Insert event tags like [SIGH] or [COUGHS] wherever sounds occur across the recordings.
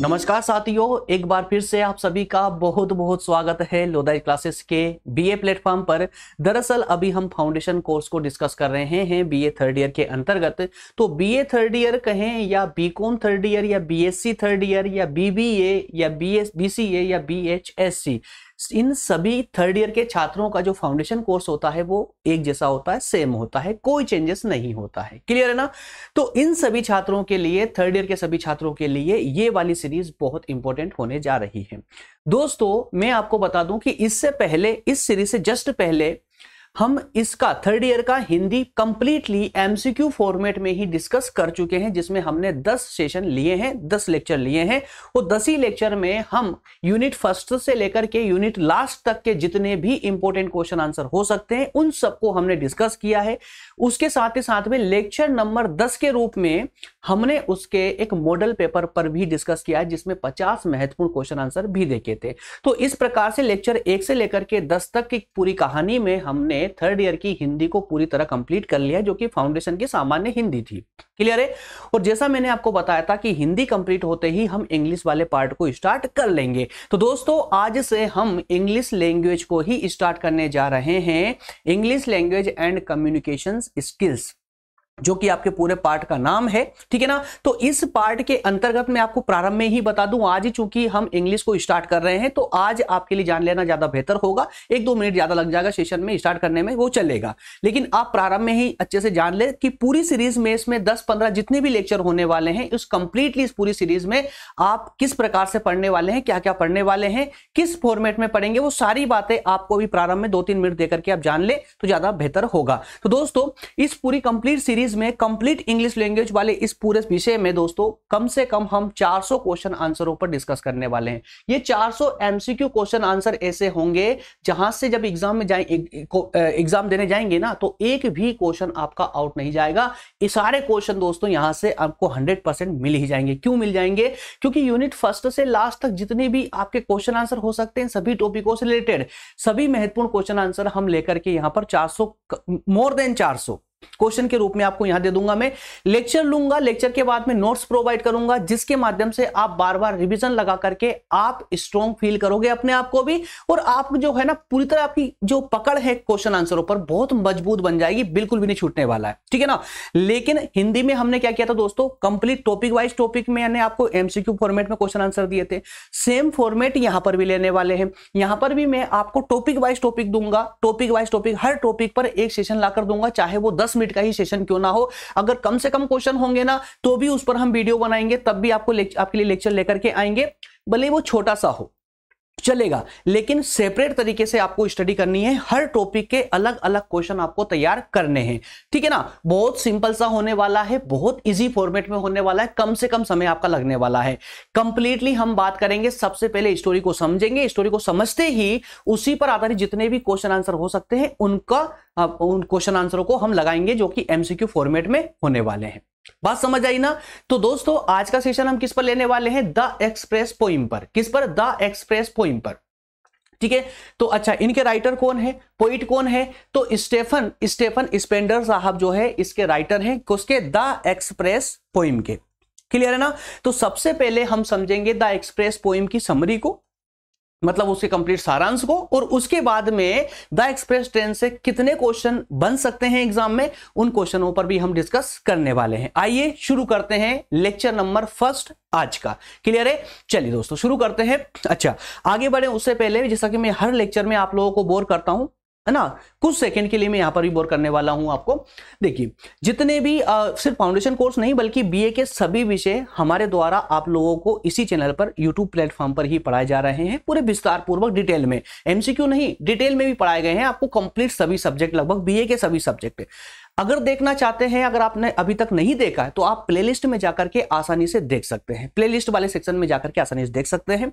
नमस्कार साथियों एक बार फिर से आप सभी का बहुत बहुत स्वागत है लोदाई क्लासेस के बीए प्लेटफॉर्म पर दरअसल अभी हम फाउंडेशन कोर्स को डिस्कस कर रहे हैं बीए थर्ड ईयर के अंतर्गत तो बीए थर्ड ईयर कहें या बीकॉम थर्ड ईयर या बीएससी थर्ड ईयर या बीबीए या बीएस बीसीए या बीएचएससी इन सभी थर्ड ईयर के छात्रों का जो फाउंडेशन कोर्स होता है वो एक जैसा होता है सेम होता है कोई चेंजेस नहीं होता है क्लियर है ना तो इन सभी छात्रों के लिए थर्ड ईयर के सभी छात्रों के लिए ये वाली सीरीज बहुत इंपॉर्टेंट होने जा रही है दोस्तों मैं आपको बता दूं कि इससे पहले इस सीरीज से जस्ट पहले हम इसका थर्ड ईयर का हिंदी कंप्लीटली एमसीक्यू फॉर्मेट में ही डिस्कस कर चुके हैं जिसमें हमने 10 सेशन लिए हैं 10 लेक्चर लिए हैं वो 10 ही लेक्चर में हम यूनिट फर्स्ट से लेकर के यूनिट लास्ट तक के जितने भी इंपॉर्टेंट क्वेश्चन आंसर हो सकते हैं उन सबको हमने डिस्कस किया है उसके साथ ही साथ में लेक्चर नंबर दस के रूप में हमने उसके एक मॉडल पेपर पर भी डिस्कस किया है जिसमें पचास महत्वपूर्ण क्वेश्चन आंसर भी देखे थे तो इस प्रकार से लेक्चर एक से लेकर के दस तक की पूरी कहानी में हमने थर्ड ईयर की हिंदी को पूरी तरह कंप्लीट कर लिया जो कि फाउंडेशन की सामान्य हिंदी थी क्लियर है और जैसा मैंने आपको बताया था कि हिंदी कंप्लीट होते ही हम इंग्लिश वाले पार्ट को स्टार्ट कर लेंगे तो दोस्तों आज से हम इंग्लिश लैंग्वेज को ही स्टार्ट करने जा रहे हैं English language and communication skills जो कि आपके पूरे पार्ट का नाम है ठीक है ना तो इस पार्ट के अंतर्गत मैं आपको प्रारंभ में ही बता दूं आज चूंकि हम इंग्लिश को स्टार्ट कर रहे हैं तो आज आपके लिए जान लेना ज्यादा बेहतर होगा एक दो मिनट ज्यादा लग जाएगा सेशन में स्टार्ट करने में वो चलेगा लेकिन आप प्रारंभ में ही अच्छे से जान ले कि पूरी सीरीज में इसमें दस पंद्रह जितने भी लेक्चर होने वाले हैं उस कंप्लीटली इस पूरी सीरीज में आप किस प्रकार से पढ़ने वाले हैं क्या क्या पढ़ने वाले हैं किस फॉर्मेट में पढ़ेंगे वो सारी बातें आपको भी प्रारंभ में दो तीन मिनट देकर के आप जान ले तो ज्यादा बेहतर होगा तो दोस्तों इस पूरी कंप्लीट सीरीज सीरीज में कंप्लीट इंग्लिश लैंग्वेज वाले इस पूरे विषय में दोस्तों कम से कम हम 400 क्वेश्चन आंसरों पर डिस्कस करने वाले हैं ये 400 एमसीक्यू क्वेश्चन आंसर ऐसे होंगे जहां से जब एग्जाम में जाए एग्जाम देने जाएंगे ना तो एक भी क्वेश्चन आपका आउट नहीं जाएगा ये सारे क्वेश्चन दोस्तों यहां से आपको हंड्रेड मिल ही जाएंगे क्यों मिल जाएंगे क्योंकि यूनिट फर्स्ट से लास्ट तक जितने भी आपके क्वेश्चन आंसर हो सकते हैं सभी टॉपिकों से रिलेटेड सभी महत्वपूर्ण क्वेश्चन आंसर हम लेकर के यहां पर चार मोर देन चार क्वेश्चन के रूप में आपको यहां दे दूंगा मैं लेक्चर लूंगा लेक्चर के बाद में नोट्स प्रोवाइड करूंगा जिसके माध्यम से आप बार बार रिवीजन लगा करके आप स्ट्रॉन्ग फील करोगे अपने आप को भी और आप जो है ना पूरी तरह आपकी जो पकड़ है क्वेश्चन आंसरों पर बहुत मजबूत बन जाएगी बिल्कुल भी नहीं छूटने वाला है ठीक है ना लेकिन हिंदी में हमने क्या किया था दोस्तों कंप्लीट टॉपिक वाइज टॉपिक में यानी आपको एमसीक्यू फॉर्मेट में क्वेश्चन आंसर दिए थे सेम फॉर्मेट यहां पर भी लेने वाले हैं यहां पर भी मैं आपको टॉपिक वाइज टॉपिक दूंगा टॉपिक वाइज टॉपिक हर टॉपिक पर एक सेशन लाकर दूंगा चाहे वो दस दस मिनट का ही सेशन क्यों ना हो अगर कम से कम क्वेश्चन होंगे ना तो भी उस पर हम वीडियो बनाएंगे तब भी आपको आपके लिए लेक्चर लेकर के आएंगे भले वो छोटा सा हो चलेगा लेकिन सेपरेट तरीके से आपको स्टडी करनी है हर टॉपिक के अलग अलग क्वेश्चन आपको तैयार करने हैं ठीक है ना बहुत सिंपल सा होने वाला है बहुत इजी फॉर्मेट में होने वाला है कम से कम समय आपका लगने वाला है कंप्लीटली हम बात करेंगे सबसे पहले स्टोरी को समझेंगे स्टोरी को समझते ही उसी पर आधारित जितने भी क्वेश्चन आंसर हो सकते हैं उनका उन क्वेश्चन आंसरों को हम लगाएंगे जो कि एमसीक्यू फॉर्मेट में होने वाले हैं बात समझ आई ना तो दोस्तों आज का सेशन हम किस पर लेने वाले हैं द एक्सप्रेस पोइम पर किस पर द एक्सप्रेस पोइम पर ठीक है तो अच्छा इनके राइटर कौन है पोइट कौन है तो स्टेफन स्टेफन स्पेंडर साहब जो है इसके राइटर हैं उसके द एक्सप्रेस पोइम के क्लियर है ना तो सबसे पहले हम समझेंगे द एक्सप्रेस पोइम की समरी को मतलब उसके कंप्लीट सारांश को और उसके बाद में द एक्सप्रेस ट्रेन से कितने क्वेश्चन बन सकते हैं एग्जाम में उन क्वेश्चनों पर भी हम डिस्कस करने वाले हैं आइए शुरू करते हैं लेक्चर नंबर फर्स्ट आज का क्लियर है चलिए दोस्तों शुरू करते हैं अच्छा आगे बढ़े उससे पहले जैसा कि मैं हर लेक्चर में आप लोगों को बोर करता हूं है ना कुछ सेकंड के लिए मैं यहां पर भी बोर करने वाला हूं आपको देखिए जितने भी आ, सिर्फ फाउंडेशन कोर्स नहीं बल्कि बीए के सभी विषय हमारे द्वारा आप लोगों को इसी चैनल पर यूट्यूब प्लेटफॉर्म पर ही पढ़ाए जा रहे हैं पूरे विस्तार पूर्वक डिटेल में एमसीक्यू नहीं डिटेल में भी पढ़ाए गए हैं आपको कंप्लीट सभी सब्जेक्ट लगभग बी के सभी सब्जेक्ट अगर देखना चाहते हैं अगर आपने अभी तक नहीं देखा है तो आप प्लेलिस्ट में जाकर के आसानी से देख सकते हैं प्लेलिस्ट वाले सेक्शन में जाकर के आसानी से देख सकते हैं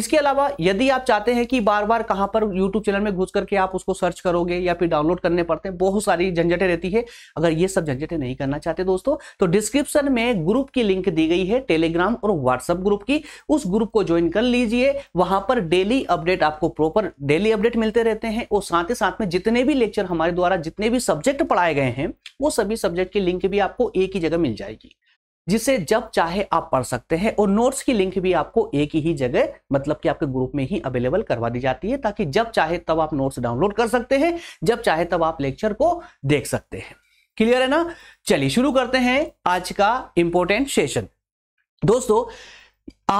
इसके अलावा यदि आप चाहते हैं कि बार बार कहां पर यूट्यूब चैनल में घुस करके आप उसको सर्च करोगे या फिर डाउनलोड करने पड़ते हैं बहुत सारी झंझटें रहती है अगर ये सब झंझटें नहीं करना चाहते दोस्तों तो डिस्क्रिप्शन में ग्रुप की लिंक दी गई है टेलीग्राम और व्हाट्सअप ग्रुप की उस ग्रुप को ज्वाइन कर लीजिए वहां पर डेली अपडेट आपको प्रॉपर डेली अपडेट मिलते रहते हैं और साथ ही साथ में जितने भी लेक्चर हमारे द्वारा जितने भी सब्जेक्ट पढ़ाए गए हैं हैं वो सभी सब्जेक्ट की लिंक भी आपको एक ही जगह मिल जाएगी जिसे जब चाहे आप पढ़ सकते हैं और नोट्स की लिंक भी आपको एक ही जगह मतलब कि आपके ग्रुप में ही अवेलेबल करवा दी जाती है ताकि जब चाहे तब आप नोट्स डाउनलोड कर सकते हैं जब चाहे तब आप लेक्चर को देख सकते हैं क्लियर है ना चलिए शुरू करते हैं आज का इंपॉर्टेंट सेशन दोस्तों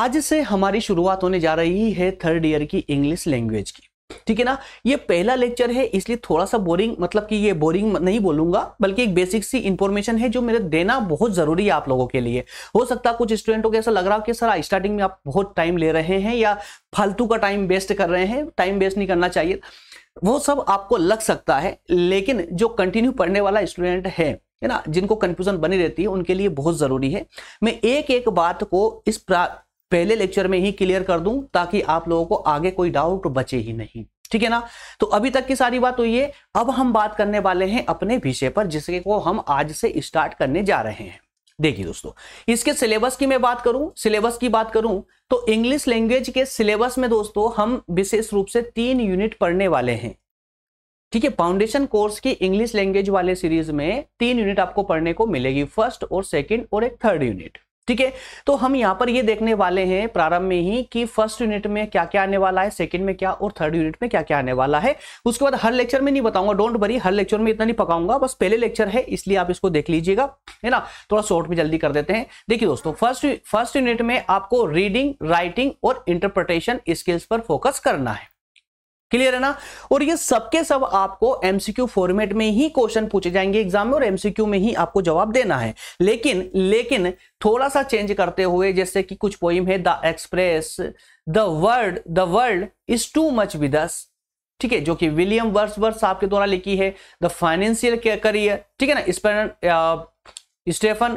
आज से हमारी शुरुआत होने जा रही है थर्ड ईयर की इंग्लिश लैंग्वेज की ठीक है ना ये पहला लेक्चर है इसलिए थोड़ा सा बोरिंग मतलब कि ये बोरिंग नहीं बोलूंगा बल्कि एक बेसिक सी इंफॉर्मेशन है जो मेरे देना बहुत जरूरी है आप लोगों के लिए हो सकता है कुछ स्टूडेंटों को ऐसा लग रहा हो कि सर स्टार्टिंग में आप बहुत टाइम ले रहे हैं या फालतू का टाइम वेस्ट कर रहे हैं टाइम वेस्ट नहीं करना चाहिए वो सब आपको लग सकता है लेकिन जो कंटिन्यू पढ़ने वाला स्टूडेंट है है ना जिनको कंफ्यूजन बनी रहती है उनके लिए बहुत जरूरी है मैं एक एक बात को इस पहले लेक्चर में ही क्लियर कर दूं ताकि आप लोगों को आगे कोई डाउट बचे ही नहीं ठीक है ना तो अभी तक की सारी बात हुई तो है अब हम बात करने वाले हैं अपने विषय पर जिसके को हम आज से स्टार्ट करने जा रहे हैं देखिए दोस्तों इसके सिलेबस की मैं बात करूं सिलेबस की बात करूं तो इंग्लिश लैंग्वेज के सिलेबस में दोस्तों हम विशेष रूप से तीन यूनिट पढ़ने वाले हैं ठीक है फाउंडेशन कोर्स की इंग्लिश लैंग्वेज वाले सीरीज में तीन यूनिट आपको पढ़ने को मिलेगी फर्स्ट और सेकंड और एक थर्ड यूनिट ठीक है तो हम यहां पर ये देखने वाले हैं प्रारंभ में ही कि फर्स्ट यूनिट में क्या क्या आने वाला है सेकंड में क्या और थर्ड यूनिट में क्या क्या आने वाला है उसके बाद हर लेक्चर में नहीं बताऊंगा डोंट वरी हर लेक्चर में इतना नहीं पकाऊंगा बस पहले लेक्चर है इसलिए आप इसको देख लीजिएगा है ना थोड़ा शॉर्ट में जल्दी कर देते हैं देखिए दोस्तों फर्स्ट फर्स्ट यूनिट में आपको रीडिंग राइटिंग और इंटरप्रिटेशन स्किल्स पर फोकस करना है क्लियर है ना और ये सबके सब आपको एमसीक्यू फॉर्मेट में ही क्वेश्चन पूछे जाएंगे एग्जाम में और एमसीक्यू में ही आपको जवाब देना है लेकिन लेकिन थोड़ा सा चेंज करते हुए जैसे कि कुछ पोईम है the express the world the world is too much with us ठीक है जो कि विलियम वर्स वर्स आपके द्वारा लिखी है द फाइनेंशियल करियर ठीक है ना इस पर स्टेफन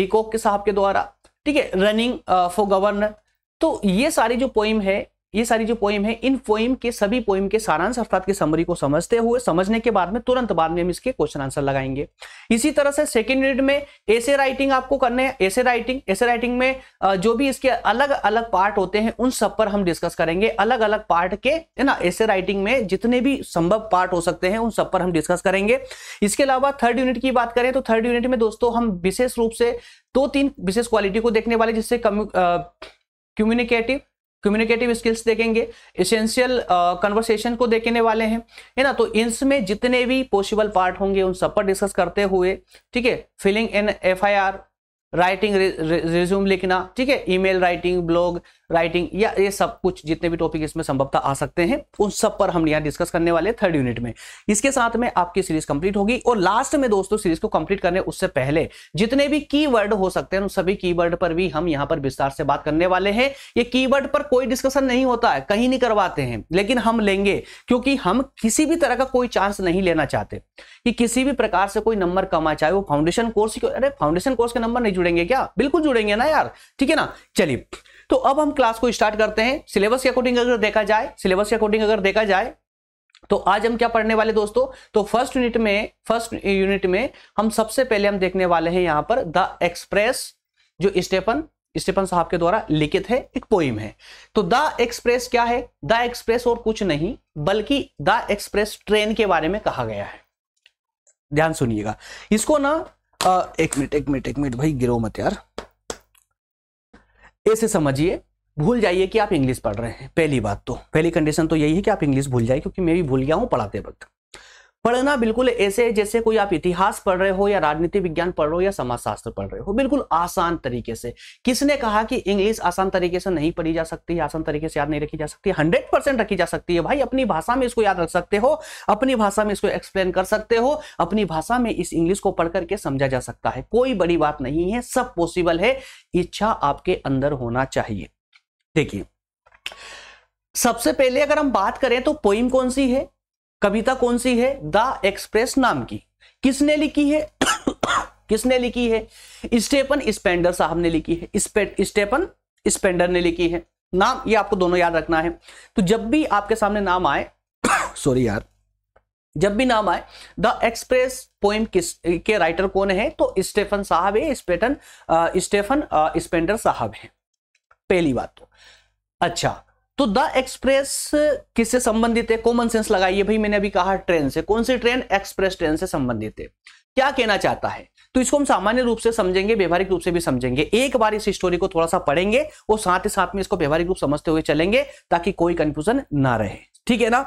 लिकोक के साहब के द्वारा ठीक है रनिंग फॉर गवर्नर तो ये सारी जो पोईम है ये सारी जो पोइम है इन पोइम के सभी पोइम के सारांश अर्थात के समरी को समझते हुए समझने के बाद में तुरंत बाद में हम इसके क्वेश्चन आंसर लगाएंगे इसी तरह से सेकेंड यूनिट में ऐसे राइटिंग आपको करने हैं ऐसे राइटिंग ऐसे राइटिंग में जो भी इसके अलग अलग पार्ट होते हैं उन सब पर हम डिस्कस करेंगे अलग अलग पार्ट के है ना ऐसे राइटिंग में जितने भी संभव पार्ट हो सकते हैं उन सब पर हम डिस्कस करेंगे इसके अलावा थर्ड यूनिट की बात करें तो थर्ड यूनिट में दोस्तों हम विशेष रूप से दो तीन विशेष क्वालिटी को देखने वाले जिससे कम्यू कम्युनिकेटिव कम्युनिकेटिव स्किल्स देखेंगे इसेंशियल कन्वर्सेशन uh, को देखने वाले हैं है ना तो इनमें जितने भी पॉसिबल पार्ट होंगे उन सब पर डिस्कस करते हुए ठीक है filling N F writing resume लिखना ठीक है ईमेल राइटिंग ब्लॉग राइटिंग या ये सब कुछ जितने भी टॉपिक इसमें संभवता आ सकते हैं उन सब पर हम यहाँ डिस्कस करने वाले थर्ड यूनिट में इसके साथ में आपकी सीरीज कंप्लीट होगी और लास्ट में दोस्तों सीरीज को कंप्लीट करने उससे पहले जितने भी की हो सकते हैं उन सभी की पर भी हम यहाँ पर विस्तार से बात करने वाले हैं ये की पर कोई डिस्कशन नहीं होता है कहीं नहीं करवाते हैं लेकिन हम लेंगे क्योंकि हम किसी भी तरह का कोई चांस नहीं लेना चाहते कि किसी भी प्रकार से कोई नंबर कमा चाहे वो फाउंडेशन कोर्स अरे फाउंडेशन कोर्स के नंबर नहीं जुड़ेंगे क्या बिल्कुल जुड़ेंगे ना यार ठीक है ना चलिए तो अब हम क्लास को स्टार्ट करते हैं सिलेबस के अकॉर्डिंग अगर देखा जाए सिलेबस के अकॉर्डिंग अगर देखा जाए तो आज हम क्या पढ़ने वाले दोस्तों तो फर्स्ट यूनिट में फर्स्ट यूनिट में हम सबसे पहले हम देखने वाले हैं यहां पर द एक्सप्रेस जो स्टेफन स्टीफन साहब के द्वारा लिखित है एक पोइम है तो द एक्सप्रेस क्या है द एक्सप्रेस और कुछ नहीं बल्कि द एक्सप्रेस ट्रेन के बारे में कहा गया है ध्यान सुनिएगा इसको ना आ, एक मिनट एक मिनट एक मिनट भाई गिरो मत यार ऐसे समझिए भूल जाइए कि आप इंग्लिश पढ़ रहे हैं पहली बात तो पहली कंडीशन तो यही है कि आप इंग्लिश भूल जाइए क्योंकि मैं भी भूल गया हूँ पढ़ाते वक्त पढ़ना बिल्कुल ऐसे है जैसे कोई आप इतिहास पढ़ रहे हो या राजनीति विज्ञान पढ़ रहे हो या समाजशास्त्र पढ़ रहे हो बिल्कुल आसान तरीके से किसने कहा कि इंग्लिश आसान तरीके से नहीं पढ़ी जा सकती आसान तरीके से याद नहीं रखी जा सकती हंड्रेड परसेंट रखी जा सकती है भाई अपनी भाषा में इसको याद रख सकते हो अपनी भाषा में इसको एक्सप्लेन कर सकते हो अपनी भाषा में इस इंग्लिश को पढ़ करके समझा जा सकता है कोई बड़ी बात नहीं है सब पॉसिबल है इच्छा आपके अंदर होना चाहिए देखिए सबसे पहले अगर हम बात करें तो पोइम कौन सी है कविता कौन सी है द एक्सप्रेस नाम की किसने लिखी है किसने लिखी है स्टेपन स्पेंडर साहब ने लिखी है स्टेपन स्पेंडर ने लिखी है नाम ये आपको दोनों याद रखना है तो जब भी आपके सामने नाम आए सॉरी [COUGHS] यार जब भी नाम आए द एक्सप्रेस पोइम किस के राइटर कौन है तो स्टेफन साहब है स्पेटन स्टेफन स्पेंडर साहब है पहली बात तो अच्छा तो द एक्सप्रेस किससे संबंधित है कॉमन सेंस लगाइए भाई मैंने अभी कहा ट्रेन से कौन सी ट्रेन एक्सप्रेस ट्रेन से संबंधित है क्या कहना चाहता है तो इसको हम सामान्य रूप से समझेंगे व्यवहारिक रूप से भी समझेंगे एक बार इस स्टोरी को थोड़ा सा पढ़ेंगे और साथ ही साथ में इसको व्यवहारिक रूप समझते हुए चलेंगे ताकि कोई कंफ्यूजन ना रहे ठीक है ना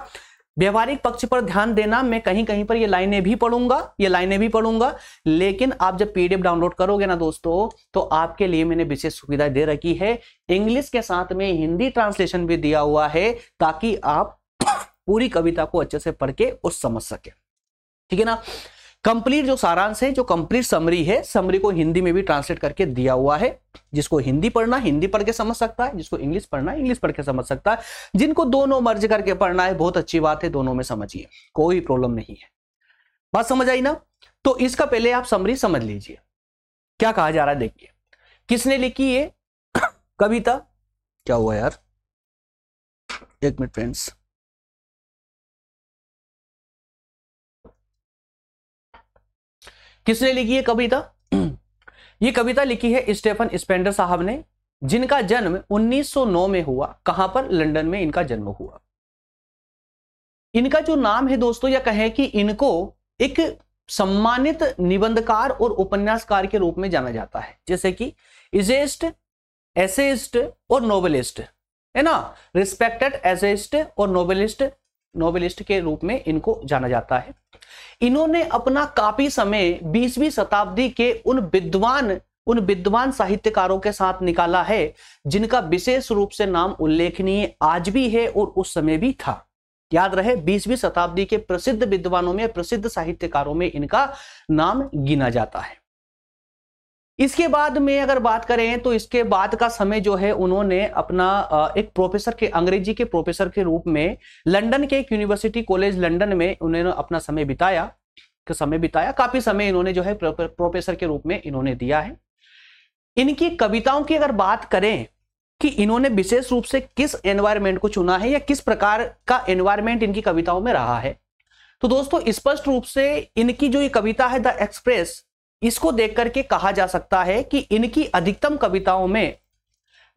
व्यवहारिक पक्ष पर ध्यान देना मैं कहीं कहीं पर ये लाइनें भी पढ़ूंगा ये लाइनें भी पढ़ूंगा लेकिन आप जब पीडीएफ डाउनलोड करोगे ना दोस्तों तो आपके लिए मैंने विशेष सुविधा दे रखी है इंग्लिश के साथ में हिंदी ट्रांसलेशन भी दिया हुआ है ताकि आप [COUGHS] पूरी कविता को अच्छे से पढ़ के और समझ सके ठीक है ना कंप्लीट जो सारांश है जो कंप्लीट समरी है समरी को हिंदी में भी ट्रांसलेट करके दिया हुआ है जिसको हिंदी पढ़ना हिंदी पढ़ के समझ सकता है जिसको इंग्लिश पढ़ना इंग्लिश पढ़ के समझ सकता है जिनको दोनों मर्ज करके पढ़ना है बहुत अच्छी बात है दोनों में समझिए कोई प्रॉब्लम नहीं है बात समझ आई ना तो इसका पहले आप समरी समझ लीजिए क्या कहा जा रहा है देखिए किसने लिखी है [COUGHS] कविता क्या हुआ यार एक मिनट फ्रेंड्स किसने लिखी है कविता ये कविता लिखी है स्टेफन स्पेंडर साहब ने जिनका जन्म 1909 में हुआ कहां पर लंदन में इनका जन्म हुआ इनका जो नाम है दोस्तों या कहें कि इनको एक सम्मानित निबंधकार और उपन्यासकार के रूप में जाना जाता है जैसे कि इजेस्ट एसेस्ट और नोवेलिस्ट है ना रिस्पेक्टेड एसेस्ट और नोवेलिस्ट नोवेलिस्ट के रूप में इनको जाना जाता है इन्होंने अपना काफी समय 20वीं शताब्दी के उन विद्वान उन विद्वान साहित्यकारों के साथ निकाला है जिनका विशेष रूप से नाम उल्लेखनीय आज भी है और उस समय भी था याद रहे 20वीं शताब्दी के प्रसिद्ध विद्वानों में प्रसिद्ध साहित्यकारों में इनका नाम गिना जाता है इसके बाद में अगर बात करें तो इसके बाद का समय जो है उन्होंने अपना एक प्रोफेसर के अंग्रेजी के प्रोफेसर के रूप में लंदन के एक यूनिवर्सिटी कॉलेज लंदन में उन्होंने अपना समय बिताया का समय बिताया काफी समय इन्होंने जो है प्रोफेसर के रूप में इन्होंने दिया है इनकी कविताओं की अगर बात करें कि इन्होंने विशेष रूप से किस एनवायरमेंट को चुना है या किस प्रकार का एनवायरमेंट इनकी कविताओं में रहा है तो दोस्तों स्पष्ट रूप से इनकी जो ये कविता है द एक्सप्रेस इसको देख करके कहा जा सकता है कि इनकी अधिकतम कविताओं में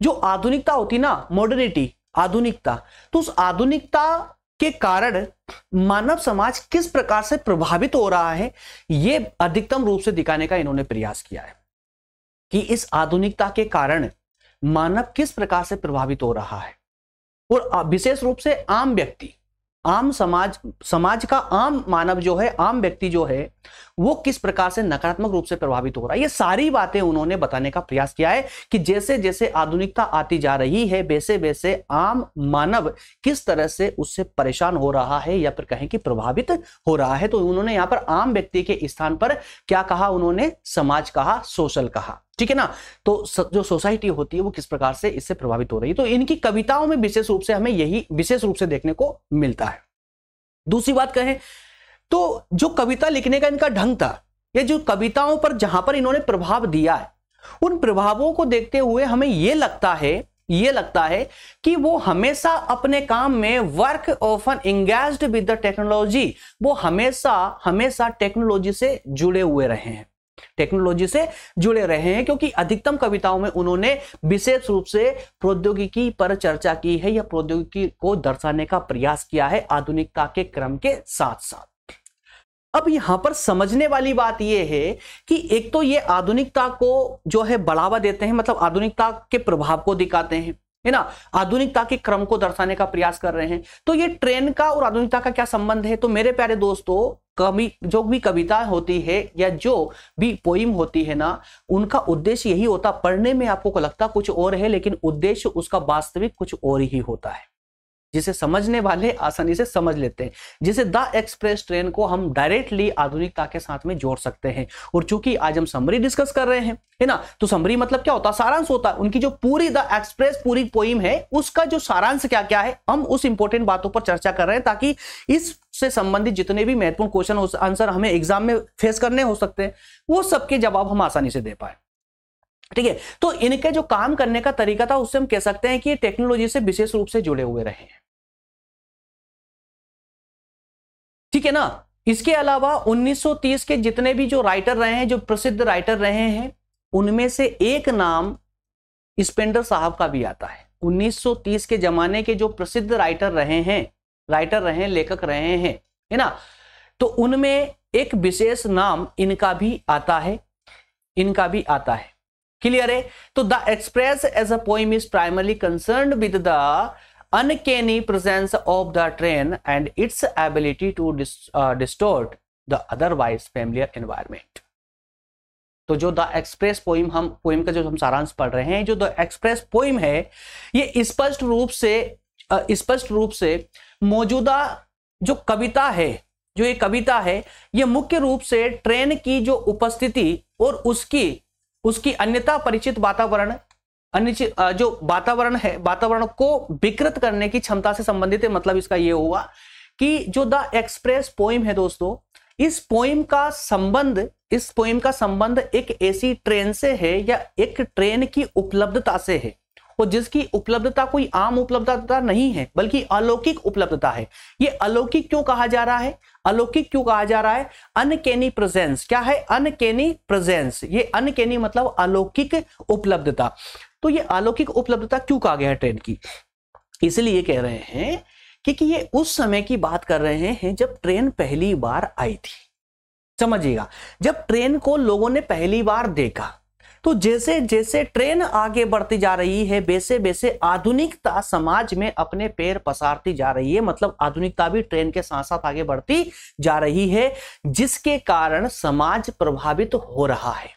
जो आधुनिकता होती ना मॉडर्निटी आधुनिकता तो उस आधुनिकता के कारण मानव समाज किस प्रकार से प्रभावित हो रहा है यह अधिकतम रूप से दिखाने का इन्होंने प्रयास किया है कि इस आधुनिकता के कारण मानव किस प्रकार से प्रभावित हो रहा है और विशेष रूप से आम व्यक्ति आम समाज समाज का आम मानव जो है आम व्यक्ति जो है वो किस प्रकार से नकारात्मक रूप से प्रभावित हो रहा है ये सारी बातें उन्होंने बताने का प्रयास किया है कि जैसे जैसे आधुनिकता आती जा रही है वैसे वैसे आम मानव किस तरह से उससे परेशान हो रहा है या फिर कहें कि प्रभावित हो रहा है तो उन्होंने यहां पर आम व्यक्ति के स्थान पर क्या कहा उन्होंने समाज कहा सोशल कहा ठीक है ना तो जो सोसाइटी होती है वो किस प्रकार से इससे प्रभावित हो रही है तो इनकी कविताओं में विशेष रूप से हमें यही विशेष रूप से देखने को मिलता है दूसरी बात कहें तो जो कविता लिखने का इनका ढंग था ये जो कविताओं पर जहां पर इन्होंने प्रभाव दिया है उन प्रभावों को देखते हुए हमें यह लगता है ये लगता है कि वो हमेशा अपने काम में work often engage with the technology वो हमेशा हमेशा टेक्नोलॉजी से जुड़े हुए रहे हैं टेक्नोलॉजी से जुड़े रहे हैं क्योंकि अधिकतम कविताओं में उन्होंने विशेष रूप से प्रौद्योगिकी पर चर्चा की है या प्रौद्योगिकी को दर्शाने का प्रयास किया है आधुनिकता के क्रम के साथ साथ अब यहां पर समझने वाली बात यह है कि एक तो ये आधुनिकता को जो है बढ़ावा देते हैं मतलब आधुनिकता के प्रभाव को दिखाते हैं है ना आधुनिकता के क्रम को दर्शाने का प्रयास कर रहे हैं तो ये ट्रेन का और आधुनिकता का क्या संबंध है तो मेरे प्यारे दोस्तों कभी जो भी कविता होती है या जो भी पोईम होती है ना उनका उद्देश्य यही होता पढ़ने में आपको लगता कुछ और है लेकिन उद्देश्य उसका वास्तविक कुछ और ही होता है जिसे समझने वाले आसानी से समझ लेते हैं जिसे द एक्सप्रेस ट्रेन को हम डायरेक्टली आधुनिकता के साथ में जोड़ सकते हैं और चूंकि आज हम समरी डिस्कस कर रहे हैं है ना तो समरी मतलब क्या होता है सारांश होता है उनकी जो पूरी द एक्सप्रेस पूरी पोईम है उसका जो सारांश क्या क्या है हम उस इंपॉर्टेंट बातों पर चर्चा कर रहे हैं ताकि इस से संबंधित जितने भी महत्वपूर्ण क्वेश्चन आंसर हमें एग्जाम में फेस करने हो सकते हैं वो सबके जवाब हम आसानी से दे पाए ठीक है तो इनके जो काम करने का तरीका था उससे हम कह सकते हैं कि ये टेक्नोलॉजी से विशेष रूप से जुड़े हुए रहे हैं ठीक है ना इसके अलावा 1930 के जितने भी जो राइटर रहे हैं जो प्रसिद्ध राइटर रहे हैं उनमें से एक नाम स्पेंडर साहब का भी आता है 1930 के जमाने के जो प्रसिद्ध राइटर रहे हैं राइटर रहे लेखक रहे हैं है ना तो उनमें एक विशेष नाम इनका भी आता है इनका भी आता है क्लियर है तो the express as a poem is primarily concern with the uncanny presence of the train and its ability to dis, uh, distort the otherwise familiar environment तो जो द एक्सप्रेस पोइम हम पोइम का जो हम सारांश पढ़ रहे हैं जो द एक्सप्रेस पोइम है ये स्पष्ट रूप से स्पष्ट रूप से मौजूदा जो कविता है जो ये कविता है ये मुख्य रूप से ट्रेन की जो उपस्थिति और उसकी उसकी अन्यता परिचित वातावरण अनिश्चित जो वातावरण है वातावरण को विकृत करने की क्षमता से संबंधित है मतलब इसका यह हुआ कि जो द एक्सप्रेस पोइम है दोस्तों इस पोइम का संबंध इस पोइम का संबंध एक ऐसी ट्रेन से है या एक ट्रेन की उपलब्धता से है और जिसकी उपलब्धता कोई आम उपलब्धता नहीं है बल्कि अलौकिक उपलब्धता है ये अलौकिक क्यों कहा जा रहा है अलौकिक क्यों कहा जा रहा है अनकेनी प्रेजेंस क्या है अनकेनी प्रेजेंस ये अनकेनी मतलब अलौकिक उपलब्धता तो ये अलौकिक उपलब्धता क्यों कहा गया है ट्रेन की इसलिए कह रहे हैं क्योंकि ये उस समय की बात कर रहे हैं जब ट्रेन पहली बार आई थी समझिएगा जब ट्रेन को लोगों ने पहली बार देखा तो जैसे जैसे ट्रेन आगे बढ़ती जा रही है वैसे वैसे आधुनिकता समाज में अपने पैर पसारती जा रही है मतलब आधुनिकता भी ट्रेन के साथ साथ आगे बढ़ती जा रही है जिसके कारण समाज प्रभावित हो रहा है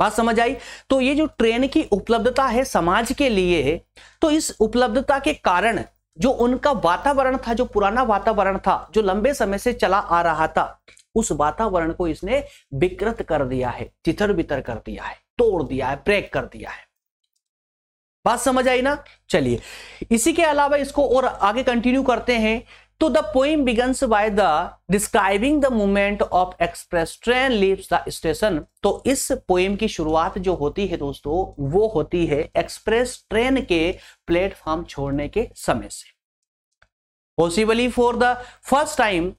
बात समझ आई तो ये जो ट्रेन की उपलब्धता है समाज के लिए तो इस उपलब्धता के कारण जो उनका वातावरण था जो पुराना वातावरण था जो लंबे समय से चला आ रहा था उस वातावरण को इसने विकृत कर दिया है चितर बितर कर दिया है तोड़ दिया है ब्रेक कर दिया है बात समझ आई ना चलिए इसी के अलावा इसको और आगे कंटिन्यू करते हैं तो the poem begins by the describing the movement of express train leaves the station तो इस पोइम की शुरुआत जो होती है दोस्तों वो होती है एक्सप्रेस ट्रेन के प्लेटफॉर्म छोड़ने के समय से possibly for the first time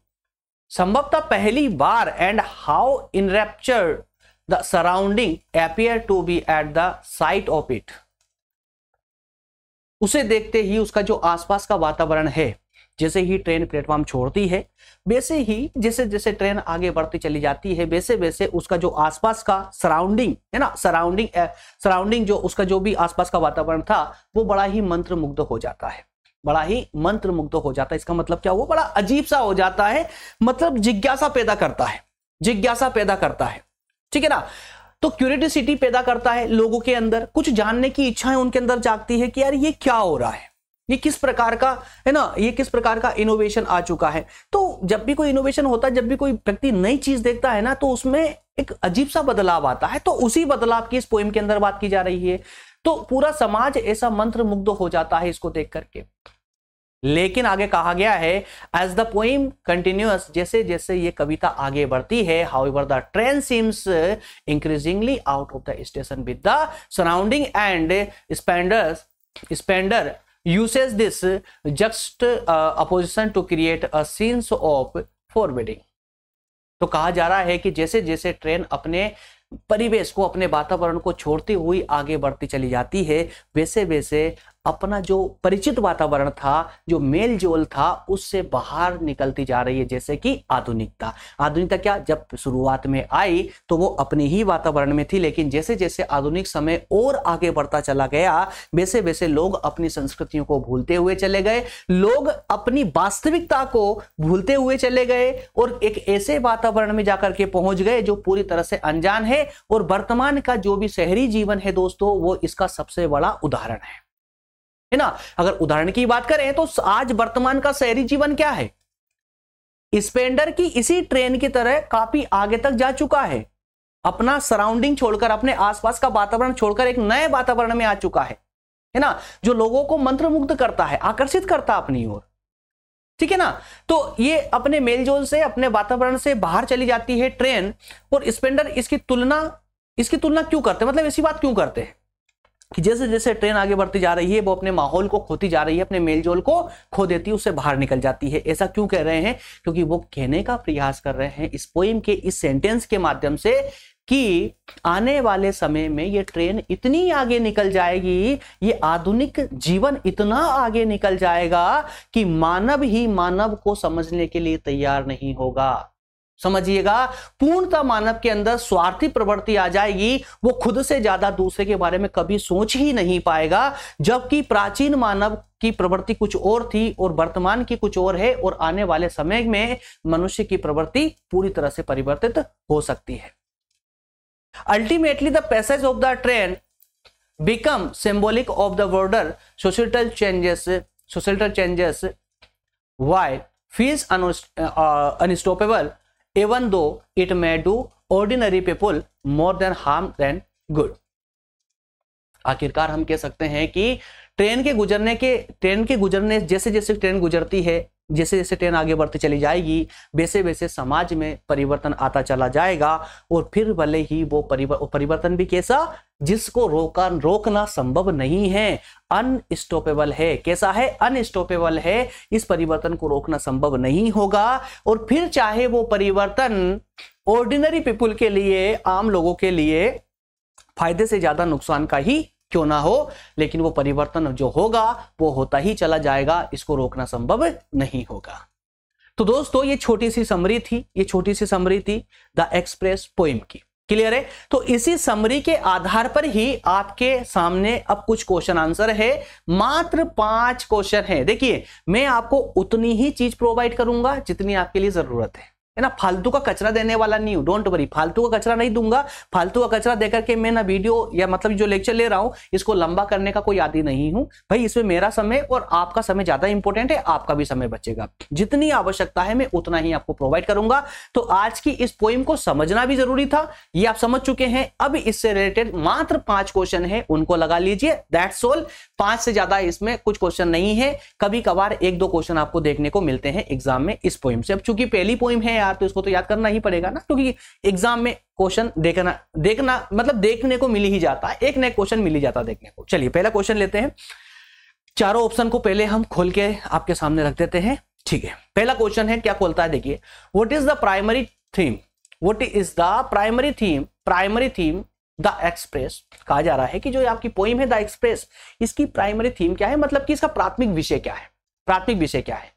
संभवतः पहली बार and how enraptured the surrounding appear to be at the sight of it उसे देखते ही उसका जो आसपास का वातावरण है जैसे ही ट्रेन प्लेटफॉर्म छोड़ती है वैसे ही जैसे जैसे ट्रेन आगे बढ़ती चली जाती है वैसे वैसे उसका जो आसपास का सराउंडिंग है ना सराउंडिंग सराउंडिंग जो उसका जो भी आसपास का वातावरण था वो बड़ा ही मंत्र हो जाता है बड़ा ही मंत्र हो जाता है इसका मतलब क्या हुआ बड़ा अजीब सा हो जाता है मतलब जिज्ञासा पैदा करता है जिज्ञासा पैदा करता है ठीक है ना तो क्यूरिटिसिटी पैदा करता है लोगों के अंदर कुछ जानने की इच्छाएं उनके अंदर जागती है कि यार ये क्या हो रहा है ये किस प्रकार का है ना ये किस प्रकार का इनोवेशन आ चुका है तो जब भी कोई इनोवेशन होता है जब भी कोई व्यक्ति नई चीज देखता है ना तो उसमें एक अजीब सा बदलाव आता है तो उसी बदलाव की इस पोइम के अंदर बात की जा रही है तो पूरा समाज ऐसा मंत्र मुग्ध हो जाता है इसको देख करके लेकिन आगे कहा गया है एज द पोइम कंटिन्यूस जैसे जैसे ये कविता आगे बढ़ती है however the train seems increasingly out of the station with the surrounding and Spender's Spender uses this just uh, opposition to create a sense of forbidding तो कहा जा रहा है कि जैसे जैसे ट्रेन अपने परिवेश को अपने वातावरण को छोड़ती हुई आगे बढ़ती चली जाती है वैसे वैसे अपना जो परिचित वातावरण था जो मेल जोल था उससे बाहर निकलती जा रही है जैसे कि आधुनिकता आधुनिकता क्या जब शुरुआत में आई तो वो अपने ही वातावरण में थी लेकिन जैसे जैसे आधुनिक समय और आगे बढ़ता चला गया वैसे वैसे लोग अपनी संस्कृतियों को भूलते हुए चले गए लोग अपनी वास्तविकता को भूलते हुए चले गए और एक ऐसे वातावरण में जाकर के पहुंच गए जो पूरी तरह से अनजान है और वर्तमान का जो भी शहरी जीवन है दोस्तों वो इसका सबसे बड़ा उदाहरण है है ना अगर उदाहरण की बात करें तो आज वर्तमान का शहरी जीवन क्या है स्पेंडर की इसी ट्रेन की तरह काफी आगे तक जा चुका है अपना सराउंडिंग छोड़कर अपने आसपास का वातावरण छोड़कर एक नए वातावरण में आ चुका है है ना जो लोगों को मंत्रमुग्ध करता है आकर्षित करता अपनी ओर ठीक है ना तो ये अपने मेलजोल से अपने वातावरण से बाहर चली जाती है ट्रेन और स्पेंडर इसकी तुलना इसकी तुलना क्यों करते मतलब इसी बात क्यों करते हैं कि जैसे जैसे ट्रेन आगे बढ़ती जा रही है वो अपने माहौल को खोती जा रही है अपने मेल जोल को खो देती है उससे बाहर निकल जाती है ऐसा क्यों कह रहे हैं क्योंकि वो कहने का प्रयास कर रहे हैं इस पोइम के इस सेंटेंस के माध्यम से कि आने वाले समय में ये ट्रेन इतनी आगे निकल जाएगी ये आधुनिक जीवन इतना आगे निकल जाएगा कि मानव ही मानव को समझने के लिए तैयार नहीं होगा समझिएगा पूर्णता मानव के अंदर स्वार्थी प्रवृत्ति आ जाएगी वो खुद से ज्यादा दूसरे के बारे में कभी सोच ही नहीं पाएगा जबकि प्राचीन मानव की प्रवृत्ति कुछ और थी और वर्तमान की कुछ और है और आने वाले समय में मनुष्य की प्रवृत्ति पूरी तरह से परिवर्तित हो सकती है ultimately the passage of the train become symbolic of the wider societal changes societal changes why fees unstoppable even though it may do ordinary people more than harm than good. आखिरकार हम कह सकते हैं कि ट्रेन के गुजरने के train के गुजरने जैसे जैसे ट्रेन गुजरती है जैसे जैसे ट्रेन आगे बढ़ती चली जाएगी वैसे वैसे समाज में परिवर्तन आता चला जाएगा और फिर भले ही वो परिवर्तन भी कैसा जिसको रोका रोकना संभव नहीं है अनस्टॉपेबल है कैसा है अनस्टॉपेबल है इस परिवर्तन को रोकना संभव नहीं होगा और फिर चाहे वो परिवर्तन ऑर्डिनरी पीपुल के लिए आम लोगों के लिए फायदे से ज्यादा नुकसान का ही क्यों ना हो लेकिन वो परिवर्तन जो होगा वो होता ही चला जाएगा इसको रोकना संभव नहीं होगा तो दोस्तों ये छोटी सी समरी थी ये छोटी सी समरी थी द एक्सप्रेस पोइम की क्लियर है तो इसी समरी के आधार पर ही आपके सामने अब कुछ क्वेश्चन आंसर है मात्र पांच क्वेश्चन है देखिए मैं आपको उतनी ही चीज प्रोवाइड करूंगा जितनी आपके लिए जरूरत है है ना फालतू का कचरा देने वाला नहीं हूँ डोंट वरी फालतू का कचरा नहीं दूंगा फालतू का कचरा देकर के मैं ना वीडियो या मतलब जो लेक्चर ले रहा हूँ इसको लंबा करने का कोई आदि नहीं हूँ भाई इसमें मेरा समय और आपका समय ज्यादा इंपॉर्टेंट है आपका भी समय बचेगा जितनी आवश्यकता है मैं उतना ही आपको प्रोवाइड करूंगा तो आज की इस पोइम को समझना भी जरूरी था ये आप समझ चुके हैं अब इससे रिलेटेड मात्र पांच क्वेश्चन है उनको लगा लीजिए दैट्स ऑल पांच से ज्यादा इसमें कुछ क्वेश्चन नहीं है कभी कभार एक दो क्वेश्चन आपको देखने को मिलते हैं एग्जाम में इस पोइम से अब चूंकि पहली पोइम है यार तो इसको तो याद करना ही पड़ेगा ना क्योंकि एग्जाम में क्वेश्चन देखना देखना मतलब देखने को मिल ही जाता है एक नए क्वेश्चन मिल ही जाता देखने को चलिए पहला क्वेश्चन लेते हैं चारों ऑप्शन को पहले हम खोल के आपके सामने रख देते हैं ठीक है पहला क्वेश्चन है क्या खोलता है देखिए what is the primary theme what is the primary theme primary theme the express कहा जा रहा है कि जो आपकी पोईम है द एक्सप्रेस इसकी प्राइमरी थीम क्या है मतलब कि इसका प्राथमिक विषय क्या है प्राथमिक विषय क्या है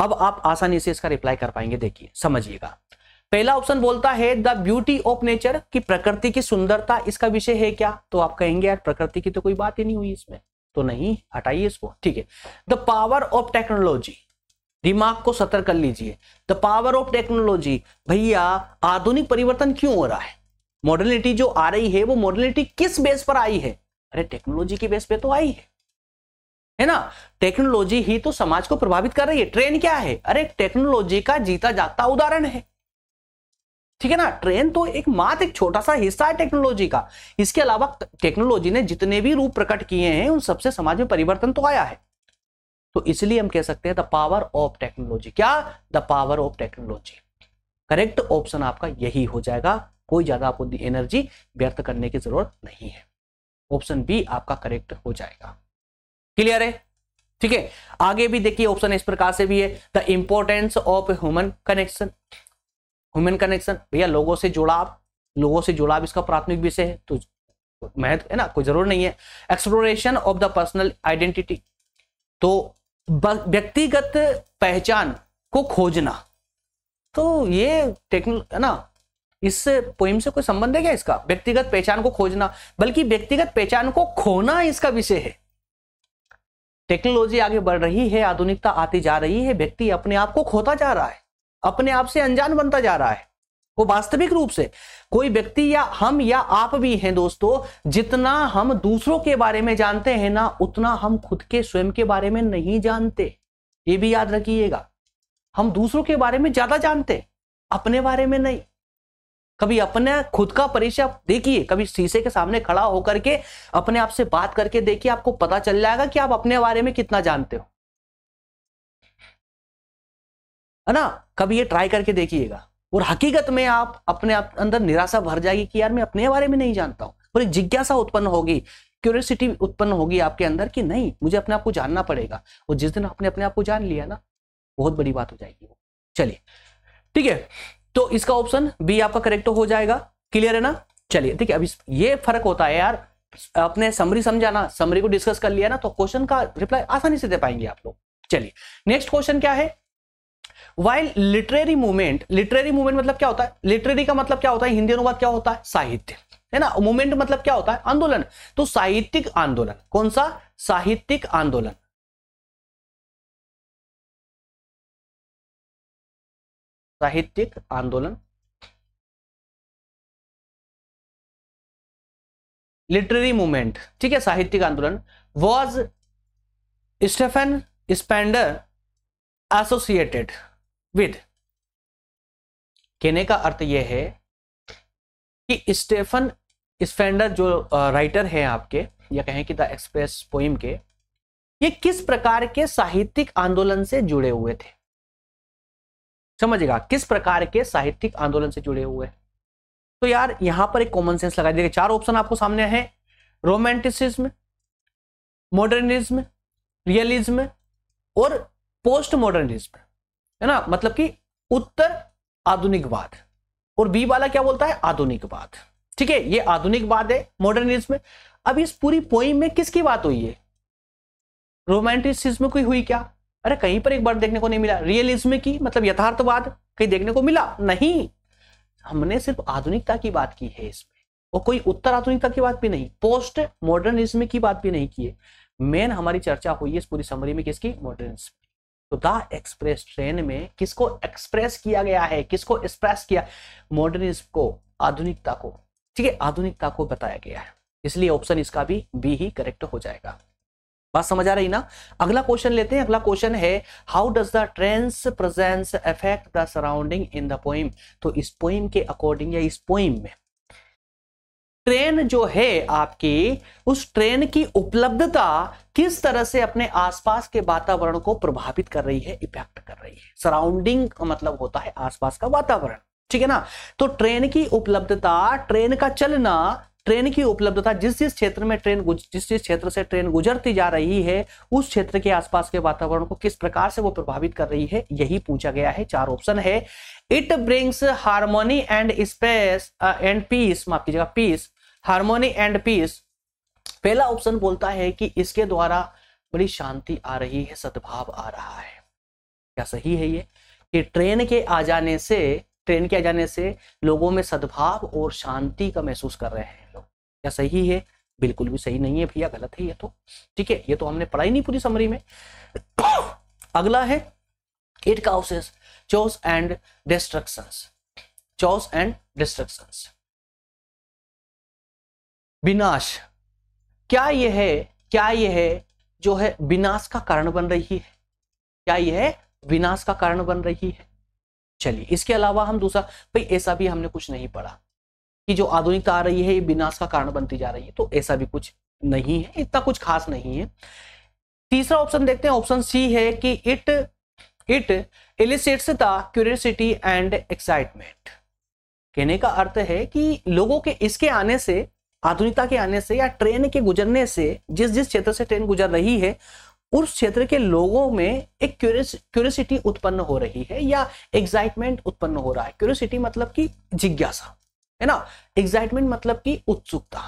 अब आप आसानी से इसका रिप्लाई कर पाएंगे देखिए समझिएगा पहला ऑप्शन बोलता है द ब्यूटी ऑफ नेचर कि प्रकृति की सुंदरता इसका विषय है क्या तो आप कहेंगे यार प्रकृति की तो कोई बात ही नहीं हुई इसमें तो नहीं हटाइए इसको ठीक है द पावर ऑफ टेक्नोलॉजी दिमाग को सतर्क कर लीजिए द पावर ऑफ टेक्नोलॉजी भैया आधुनिक परिवर्तन क्यों हो रहा है मॉडर्निटी जो आ रही है वो मॉडर्निटी किस बेस पर आई है अरे टेक्नोलॉजी के बेस पे तो आई है है ना टेक्नोलॉजी ही तो समाज को प्रभावित कर रही है ट्रेन क्या है अरे टेक्नोलॉजी का जीता जाता उदाहरण है ठीक है ना ट्रेन तो एक मात्र एक छोटा सा हिस्सा है टेक्नोलॉजी का इसके अलावा टेक्नोलॉजी ने जितने भी रूप प्रकट किए हैं उन सबसे समाज में परिवर्तन तो आया है तो इसलिए हम कह सकते हैं द पावर ऑफ टेक्नोलॉजी क्या the power of technology correct option आपका यही हो जाएगा कोई ज्यादा आपको एनर्जी व्यर्थ करने की जरूरत नहीं है ऑप्शन बी आपका करेक्ट हो जाएगा क्लियर है ठीक है आगे भी देखिए ऑप्शन इस प्रकार से भी है the importance of human connection human connection भैया लोगों से जुड़ा लोगों से जुड़ा इसका प्राथमिक विषय है तो महत्व है ना कोई जरूर नहीं है exploration of the personal identity तो व्यक्तिगत पहचान को खोजना तो ये टेक्नो है ना इस पोइम से कोई संबंध है क्या इसका व्यक्तिगत पहचान को खोजना बल्कि व्यक्तिगत पहचान को खोना इसका विषय है टेक्नोलॉजी आगे बढ़ रही है आधुनिकता आती जा रही है व्यक्ति अपने आप को खोता जा रहा है अपने आप से अनजान बनता जा रहा है वो वास्तविक रूप से कोई व्यक्ति या हम या आप भी हैं दोस्तों जितना हम दूसरों के बारे में जानते हैं ना उतना हम खुद के स्वयं के बारे में नहीं जानते ये भी याद रखिएगा हम दूसरों के बारे में ज्यादा जानते अपने बारे में नहीं कभी अपने खुद का परिचय आप देखिए कभी शीशे के सामने खड़ा होकर के अपने आप से बात करके देखिए आपको पता चल जाएगा कि आप अपने बारे में कितना जानते हो है ना कभी ये ट्राई करके देखिएगा और हकीकत में आप अपने आप अंदर निराशा भर जाएगी कि यार मैं अपने बारे में नहीं जानता हूं और एक जिज्ञासा उत्पन्न होगी क्यूरियसिटी उत्पन्न होगी आपके अंदर कि नहीं मुझे अपने आप को जानना पड़ेगा और जिस दिन आपने अपने आप को जान लिया ना बहुत बड़ी बात हो जाएगी वो चलिए ठीक है तो इसका ऑप्शन बी आपका करेक्ट तो हो जाएगा क्लियर है ना चलिए ठीक है अभी ये फर्क होता है यार अपने समरी समझाना समरी को डिस्कस कर लिया ना तो क्वेश्चन का रिप्लाई आसानी से दे पाएंगे आप लोग चलिए नेक्स्ट क्वेश्चन क्या है while literary movement literary movement मतलब क्या होता है लिटरेरी का मतलब क्या होता है हिंदी अनुवाद क्या होता है साहित्य है ना मूवमेंट मतलब क्या होता है आंदोलन तो साहित्यिक आंदोलन कौन सा साहित्यिक आंदोलन साहित्यिक आंदोलन लिटरेरी मूवमेंट ठीक है साहित्यिक आंदोलन was Stephen Spender associated with कहने का अर्थ यह है कि स्टेफन स्पेंडर जो राइटर है आपके या कहें कि द एक्सप्रेस पोइम के ये किस प्रकार के साहित्यिक आंदोलन से जुड़े हुए थे समझेगा किस प्रकार के साहित्यिक आंदोलन से जुड़े हुए तो यार यहां पर एक कॉमन सेंस लगा दिया चार ऑप्शन आपको सामने है रोमांटिसिज्म मॉडर्निज्म रियलिज्म और पोस्ट मॉडर्निज्म है ना मतलब कि उत्तर आधुनिकवाद और बी वाला क्या बोलता है आधुनिकवाद ठीक है ये आधुनिकवाद है मॉडर्निज्म अब इस पूरी पोइम में किसकी बात हुई है रोमांटिसिज्म कोई हुई क्या अरे कहीं पर एक बार देखने को नहीं मिला रियलिज्म की मतलब यथार्थवाद कहीं देखने को मिला नहीं हमने सिर्फ आधुनिकता की बात की है इसमें और कोई उत्तर आधुनिकता की बात भी नहीं पोस्ट मॉडर्निज्म की बात भी नहीं की है मेन हमारी चर्चा हुई है इस पूरी समरी में किसकी मॉडर्निज्म तो द एक्सप्रेस ट्रेन में किसको एक्सप्रेस किया गया है किसको एक्सप्रेस किया मॉडर्निज्म को आधुनिकता को ठीक है आधुनिकता को बताया गया है इसलिए ऑप्शन इसका भी बी ही करेक्ट हो जाएगा बात समझ आ रही ना अगला क्वेश्चन लेते हैं अगला क्वेश्चन है how does the train's presence affect the surrounding in the poem तो इस पोइम के अकॉर्डिंग या इस पोइम में ट्रेन जो है आपकी उस ट्रेन की उपलब्धता किस तरह से अपने आसपास के वातावरण को प्रभावित कर रही है इफेक्ट कर रही है सराउंडिंग मतलब होता है आसपास का वातावरण ठीक है ना तो ट्रेन की उपलब्धता ट्रेन का चलना ट्रेन की उपलब्धता जिस जिस क्षेत्र में ट्रेन जिस जिस क्षेत्र से ट्रेन गुजरती जा रही है उस क्षेत्र के आसपास के वातावरण को किस प्रकार से वो प्रभावित कर रही है यही पूछा गया है चार ऑप्शन है it brings harmony and space and peace माफ कीजिएगा पीस हारमोनी एंड पीस पहला ऑप्शन बोलता है कि इसके द्वारा बड़ी शांति आ रही है सद्भाव आ रहा है क्या सही है ये कि ट्रेन के आ जाने से ट्रेन के आ जाने से लोगों में सद्भाव और शांति का महसूस कर रहे हैं क्या सही है बिल्कुल भी सही नहीं है भैया गलत है ये तो ठीक है ये तो हमने पढ़ाई नहीं पूरी समरी में अगला है it causes chaos and destructions chaos and destructions विनाश क्या यह है क्या यह है जो है विनाश का कारण बन रही है क्या यह है विनाश का कारण बन रही है चलिए इसके अलावा हम दूसरा भाई ऐसा भी हमने कुछ नहीं पढ़ा कि जो आधुनिकता आ रही है ये विनाश का कारण बनती जा रही है तो ऐसा भी कुछ नहीं है इतना कुछ खास नहीं है तीसरा ऑप्शन देखते हैं ऑप्शन सी है कि it it elicits the curiosity and excitement कहने का अर्थ है कि लोगों के इसके आने से आधुनिकता के आने से या ट्रेन के गुजरने से जिस जिस क्षेत्र से ट्रेन गुजर रही है उस क्षेत्र के लोगों में एक क्यूरियसिटी उत्पन्न हो रही है या एक्साइटमेंट उत्पन्न हो रहा है क्यूरियसिटी मतलब कि जिज्ञासा है ना एग्जाइटमेंट मतलब की उत्सुकता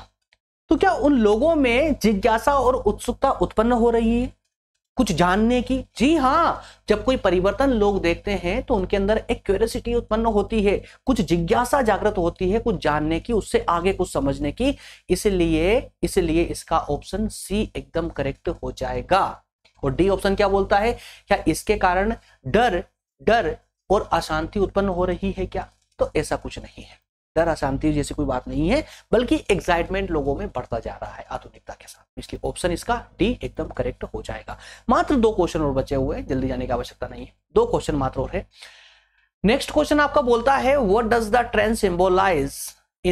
तो क्या उन लोगों में जिज्ञासा और उत्सुकता उत्पन्न हो रही है कुछ जानने की जी हाँ जब कोई परिवर्तन लोग देखते हैं तो उनके अंदर एक क्यूरियसिटी उत्पन्न होती है कुछ जिज्ञासा जागृत होती है कुछ जानने की उससे आगे कुछ समझने की इसलिए इसलिए इसका ऑप्शन सी एकदम करेक्ट हो जाएगा और डी ऑप्शन क्या बोलता है क्या इसके कारण डर डर और अशांति उत्पन्न हो रही है क्या तो ऐसा कुछ नहीं है डर अशांति जैसी कोई बात नहीं है बल्कि एक्साइटमेंट लोगों में बढ़ता जा रहा है आधुनिकता के साथ इसलिए ऑप्शन इसका डी एकदम करेक्ट हो जाएगा मात्र दो क्वेश्चन और बचे हुए हैं जल्दी जाने की आवश्यकता नहीं है दो क्वेश्चन मात्र और है नेक्स्ट क्वेश्चन आपका बोलता है what does the train symbolize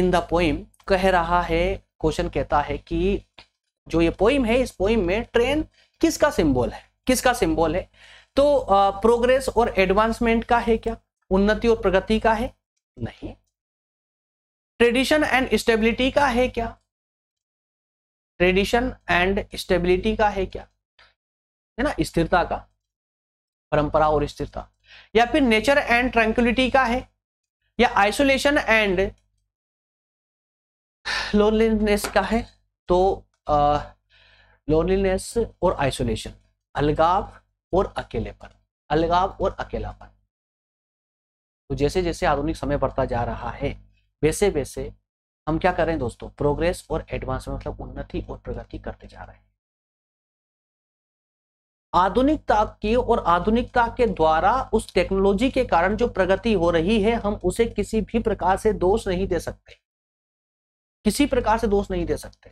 in the poem कह रहा है क्वेश्चन कहता है कि जो ये पोइम है इस पोइम में ट्रेन किसका सिंबल है किसका सिंबल है तो प्रोग्रेस और एडवांसमेंट का है क्या उन्नति और प्रगति का है नहीं ट्रेडिशन एंड स्टेबिलिटी का है क्या ट्रेडिशन एंड स्टेबिलिटी का है क्या है ना स्थिरता का परंपरा और स्थिरता या फिर नेचर एंड ट्रैंक्विलिटी का है या आइसोलेशन एंड लोनलीनेस का है तो लोनलीनेस और आइसोलेशन अलगाव और अकेलेपन अलगाव और अकेलापन तो जैसे जैसे आधुनिक समय बढ़ता जा रहा है वैसे वैसे हम क्या कर रहे हैं दोस्तों प्रोग्रेस और एडवांस मतलब उन्नति और प्रगति करते जा रहे हैं आधुनिकता की और आधुनिकता के द्वारा उस टेक्नोलॉजी के कारण जो प्रगति हो रही है हम उसे किसी भी प्रकार से दोष नहीं दे सकते किसी प्रकार से दोष नहीं दे सकते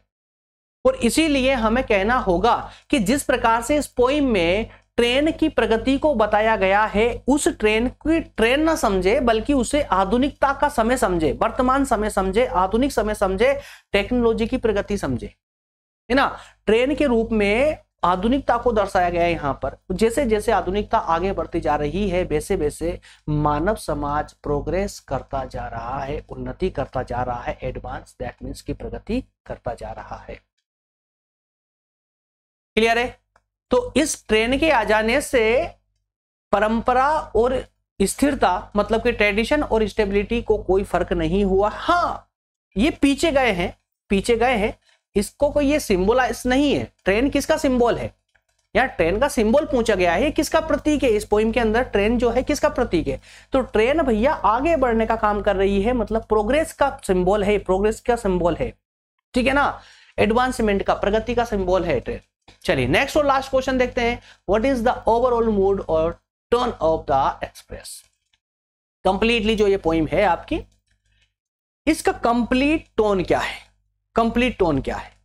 और इसीलिए हमें कहना होगा कि जिस प्रकार से इस पोइम में ट्रेन की प्रगति को बताया गया है उस ट्रेन की ट्रेन ना समझे बल्कि उसे आधुनिकता का समय समझे वर्तमान समय समझे आधुनिक समय समझे टेक्नोलॉजी की प्रगति समझे है ना ट्रेन के रूप में आधुनिकता को दर्शाया गया है यहाँ पर जैसे जैसे आधुनिकता आगे बढ़ती जा रही है वैसे वैसे मानव समाज प्रोग्रेस करता जा रहा है उन्नति करता जा रहा है एडवांस दैट मीन्स की प्रगति करता जा रहा है क्लियर है तो इस ट्रेन के आ जाने से परंपरा और स्थिरता मतलब कि ट्रेडिशन और स्टेबिलिटी को कोई फर्क नहीं हुआ हाँ ये पीछे गए हैं पीछे गए हैं इसको कोई ये सिंबोलाइज नहीं है ट्रेन किसका सिंबल है या ट्रेन का सिंबल पूछा गया है किसका प्रतीक है इस पोइम के अंदर ट्रेन जो है किसका प्रतीक है तो ट्रेन भैया आगे बढ़ने का काम कर रही है मतलब प्रोग्रेस का सिंबल है प्रोग्रेस का सिंबल है ठीक है ना एडवांसमेंट का प्रगति का सिंबल है ट्रेन चलिए नेक्स्ट और लास्ट क्वेश्चन देखते हैं what is the overall mood और tone of the express completely जो ये पोइम है आपकी इसका कंप्लीट टोन क्या है कंप्लीट टोन क्या है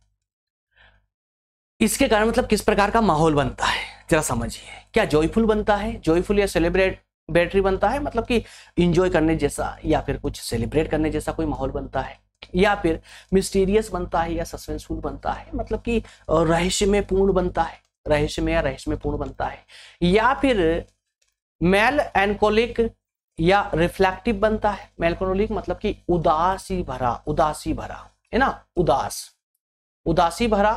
इसके कारण मतलब किस प्रकार का माहौल बनता है जरा समझिए क्या जॉयफुल बनता है जॉयफुल या सेलिब्रेट बैटरी बनता है मतलब कि इंजॉय करने जैसा या फिर कुछ सेलिब्रेट करने जैसा कोई माहौल बनता है या फिर मिस्टीरियस बनता है या सस्पेंसफुल बनता है मतलब कि रहस्य में पूर्ण बनता है रहस्य में या रहस्य में पूर्ण बनता है या फिर मेल एनकोलिक या रिफ्लेक्टिव बनता है मेलकोलिक मतलब कि उदासी भरा उदासी भरा है ना उदास उदासी भरा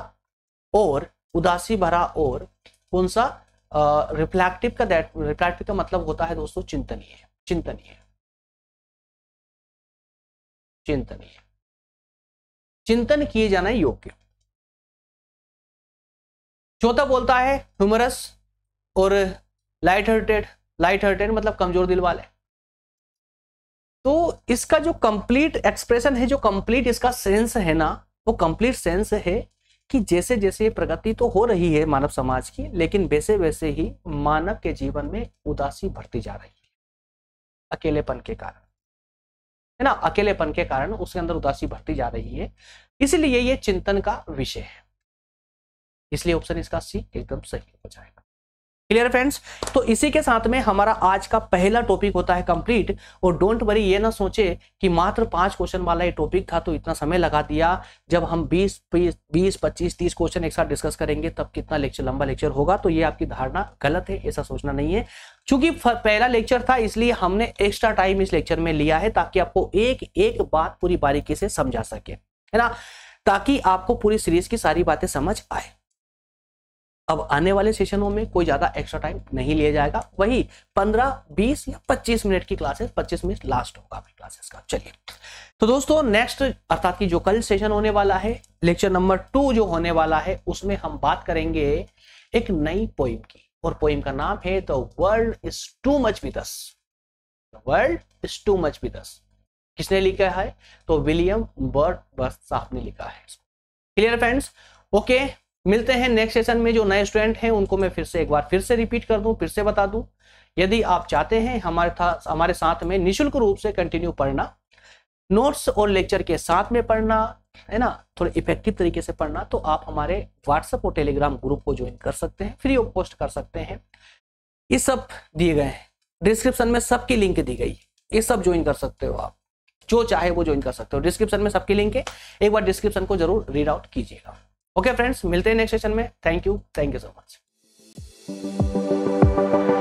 और उदासी भरा और कौन सा रिफ्लेक्टिव का दैट रिफ्लेक्टिव का मतलब होता है दोस्तों चिंतनीय चिंतनीय चिंतनीय चिंतन किए जाना योग्य चौथा बोलता है ह्यूमरस और लाइट हर्टेड लाइट हर्टेड मतलब कमजोर दिल वाले तो इसका जो कंप्लीट एक्सप्रेशन है जो कंप्लीट इसका सेंस है ना वो कंप्लीट सेंस है कि जैसे जैसे प्रगति तो हो रही है मानव समाज की लेकिन वैसे वैसे ही मानव के जीवन में उदासी बढ़ती जा रही है अकेलेपन के कारण है ना अकेलेपन के कारण उसके अंदर उदासी बढ़ती जा रही है इसलिए ये चिंतन का विषय है इसलिए ऑप्शन इसका सी एकदम सही हो जाएगा क्लियर फ्रेंड्स तो इसी के साथ में हमारा आज का पहला टॉपिक होता है कंप्लीट और डोंट वरी ये ना सोचे कि मात्र पांच क्वेश्चन वाला ये टॉपिक था तो इतना समय लगा दिया जब हम 20 20 25 30 क्वेश्चन एक साथ डिस्कस करेंगे तब कितना लेक्चर लंबा लेक्चर होगा तो ये आपकी धारणा गलत है ऐसा सोचना नहीं है चूंकि पहला लेक्चर था इसलिए हमने एक्स्ट्रा टाइम इस लेक्चर में लिया है ताकि आपको एक एक बात पूरी बारीकी से समझा सके है ना ताकि आपको पूरी सीरीज की सारी बातें समझ आए अब आने वाले सेशनों में कोई ज़्यादा एक्स्ट्रा टाइम नहीं लिया जाएगा वही 15, 20 या 25 मिनट की क्लासेस 25 मिनट लास्ट होगा आपकी क्लासेस का चलिए तो दोस्तों नेक्स्ट अर्थात की जो कल सेशन होने वाला है लेक्चर नंबर टू जो होने वाला है उसमें हम बात करेंगे एक नई पोइम की और पोइम का नाम है the world is too much with us world is too much with us किसने लिखा है तो विलियम बर्ट बर्थ साहब ने लिखा है क्लियर फ्रेंड्स ओके मिलते हैं नेक्स्ट सेशन में जो नए स्टूडेंट हैं उनको मैं फिर से एक बार फिर से रिपीट कर दूं फिर से बता दूं यदि आप चाहते हैं हमारे था हमारे साथ में निशुल्क रूप से कंटिन्यू पढ़ना नोट्स और लेक्चर के साथ में पढ़ना है ना थोड़े इफेक्टिव तरीके से पढ़ना तो आप हमारे व्हाट्सएप और टेलीग्राम ग्रुप को ज्वाइन कर सकते हैं फ्री ऑफ कॉस्ट कर सकते हैं ये सब दिए गए हैं डिस्क्रिप्शन में सबकी लिंक दी गई ये सब ज्वाइन कर सकते हो आप जो चाहे वो ज्वाइन कर सकते हो डिस्क्रिप्शन में सबकी लिंक है एक बार डिस्क्रिप्शन को जरूर रीड आउट कीजिएगा ओके फ्रेंड्स मिलते हैं नेक्स्ट सेशन में thank you thank you so much